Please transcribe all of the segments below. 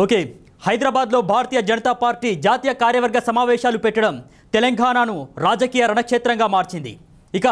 okay హైదరాబాద్లో భారతీయ Janata party జాతీయ కార్యవర్గ సమావేశాలు పెట్టడం తెలంగాణను రాజకీయ రణక్షేత్రంగా మార్చింది ఇక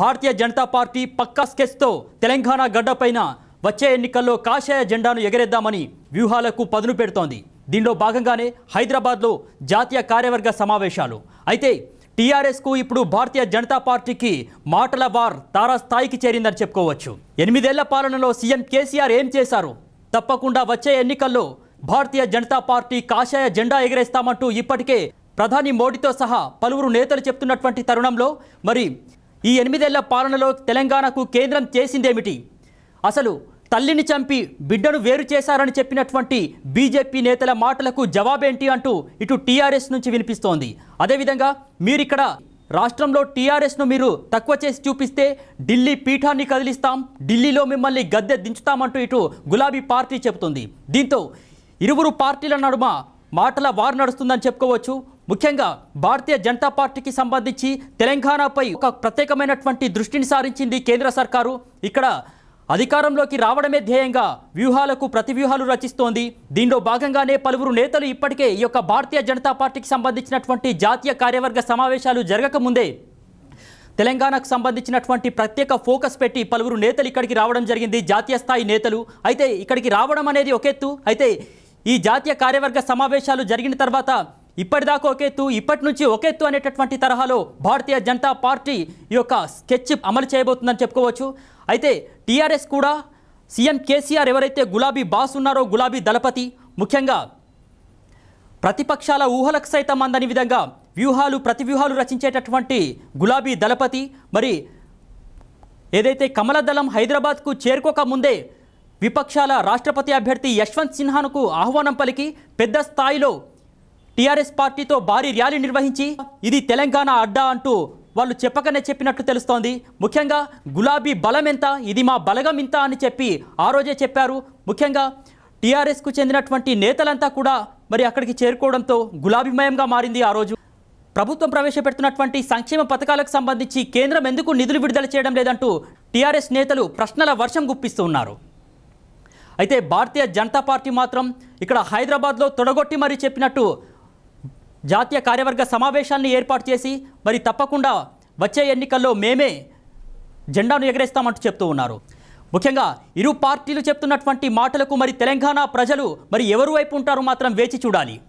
భారతీయ జనతా పార్టీ పక్కా స్కెచ్తో తెలంగాణ గడ్డపైన వచ్చే ఎన్నికల్లో కాషాయ జెండాను ఎగరేద్దామని వ్యూహాలకు పదును పెడుతోంది దీనిలో భాగంగానే హైదరాబాద్లో జాతీయ కార్యవర్గ సమావేశాలు అయితే టీఆర్ఎస్కు ఇప్పుడు భారతీయ జనతా పార్టీకి మాటల వార్ తారాస్థాయికి చేరిందని చెప్పుకోవచ్చు ఎనిమిదేళ్ల పాలనలో సీఎం కేసీఆర్ ఏం చేశారు తప్పకుండా వచ్చే ఎన్నికల్లో భారతీయ జనతా పార్టీ కాషాయ జెండా ఎగరేస్తామంటూ ఇప్పటికే ప్రధాని మోడీతో సహా పలువురు నేతలు చెప్తున్నటువంటి తరుణంలో మరి ఈ ఎనిమిదేళ్ల పాలనలో తెలంగాణకు కేంద్రం చేసిందేమిటి అసలు తల్లిని చంపి బిడ్డను వేరు చేశారని చెప్పినటువంటి బీజేపీ నేతల మాటలకు జవాబేంటి అంటూ ఇటు టీఆర్ఎస్ నుంచి వినిపిస్తోంది అదేవిధంగా మీరిక్కడ రాష్ట్రంలో టీఆర్ఎస్ను మీరు తక్కువ చేసి చూపిస్తే ఢిల్లీ పీఠాన్ని కదిలిస్తాం ఢిల్లీలో మిమ్మల్ని గద్దె దించుతామంటూ ఇటు గులాబీ పార్టీ చెబుతుంది దీంతో ఇరువురు పార్టీల నడుమ మాటల వారు నడుస్తుందని చెప్పుకోవచ్చు ముఖ్యంగా భారతీయ జనతా పార్టీకి సంబంధించి తెలంగాణపై ఒక ప్రత్యేకమైనటువంటి దృష్టిని సారించింది కేంద్ర సర్కారు ఇక్కడ అధికారంలోకి రావడమే ధ్యేయంగా వ్యూహాలకు ప్రతి వ్యూహాలు రచిస్తోంది దీనిలో భాగంగానే పలువురు నేతలు ఇప్పటికే ఈ యొక్క భారతీయ జనతా పార్టీకి సంబంధించినటువంటి జాతీయ కార్యవర్గ సమావేశాలు జరగకముందే తెలంగాణకు సంబంధించినటువంటి ప్రత్యేక ఫోకస్ పెట్టి పలువురు నేతలు ఇక్కడికి రావడం జరిగింది జాతీయ స్థాయి నేతలు అయితే ఇక్కడికి రావడం అనేది ఒక ఎత్తు అయితే ఈ జాతీయ కార్యవర్గ సమావేశాలు జరిగిన తర్వాత ఇప్పటిదాకా ఒకేత్తు ఇప్పటి నుంచి ఎత్తు అనేటటువంటి తరహాలో భారతీయ జనతా పార్టీ ఈ యొక్క స్కెచ్ అమలు చేయబోతుందని చెప్పుకోవచ్చు అయితే టీఆర్ఎస్ కూడా సీఎం కేసీఆర్ ఎవరైతే గులాబీ బాస్ ఉన్నారో గులాబీ దళపతి ముఖ్యంగా ప్రతిపక్షాల ఊహలకు సైతం అందని విధంగా వ్యూహాలు ప్రతి వ్యూహాలు రచించేటటువంటి గులాబీ దళపతి మరి ఏదైతే కమలదళం హైదరాబాద్కు చేరుకోక ముందే విపక్షాల రాష్ట్రపతి అభ్యర్థి యశ్వంత్ సిన్హాను ఆహ్వానం పలికి పెద్ద స్థాయిలో టీఆర్ఎస్ పార్టీతో భారీ ర్యాలీ నిర్వహించి ఇది తెలంగాణ అడ్డా అంటూ వాళ్ళు చెప్పకనే చెప్పినట్లు తెలుస్తోంది ముఖ్యంగా గులాబీ బలం ఎంత ఇది మా బలగం ఇంత అని చెప్పి ఆ రోజే చెప్పారు ముఖ్యంగా టీఆర్ఎస్కు చెందినటువంటి నేతలంతా కూడా మరి అక్కడికి చేరుకోవడంతో గులాబీమయంగా మారింది ఆ రోజు ప్రభుత్వం ప్రవేశపెడుతున్నటువంటి సంక్షేమ పథకాలకు సంబంధించి కేంద్రం ఎందుకు నిధులు విడుదల చేయడం లేదంటూ టీఆర్ఎస్ నేతలు ప్రశ్నల వర్షం గుప్పిస్తున్నారు అయితే భారతీయ జనతా పార్టీ మాత్రం ఇక్కడ హైదరాబాద్లో తొడగొట్టి మరీ చెప్పినట్టు జాతీయ కార్యవర్గ సమావేశాన్ని ఏర్పాటు చేసి మరి తప్పకుండా వచ్చే ఎన్నికల్లో మేమే జెండాను ఎగరేస్తామంటూ చెప్తూ ఉన్నారు ముఖ్యంగా ఇరు పార్టీలు చెప్తున్నటువంటి మాటలకు మరి తెలంగాణ ప్రజలు మరి ఎవరు వైపు ఉంటారో మాత్రం వేచి చూడాలి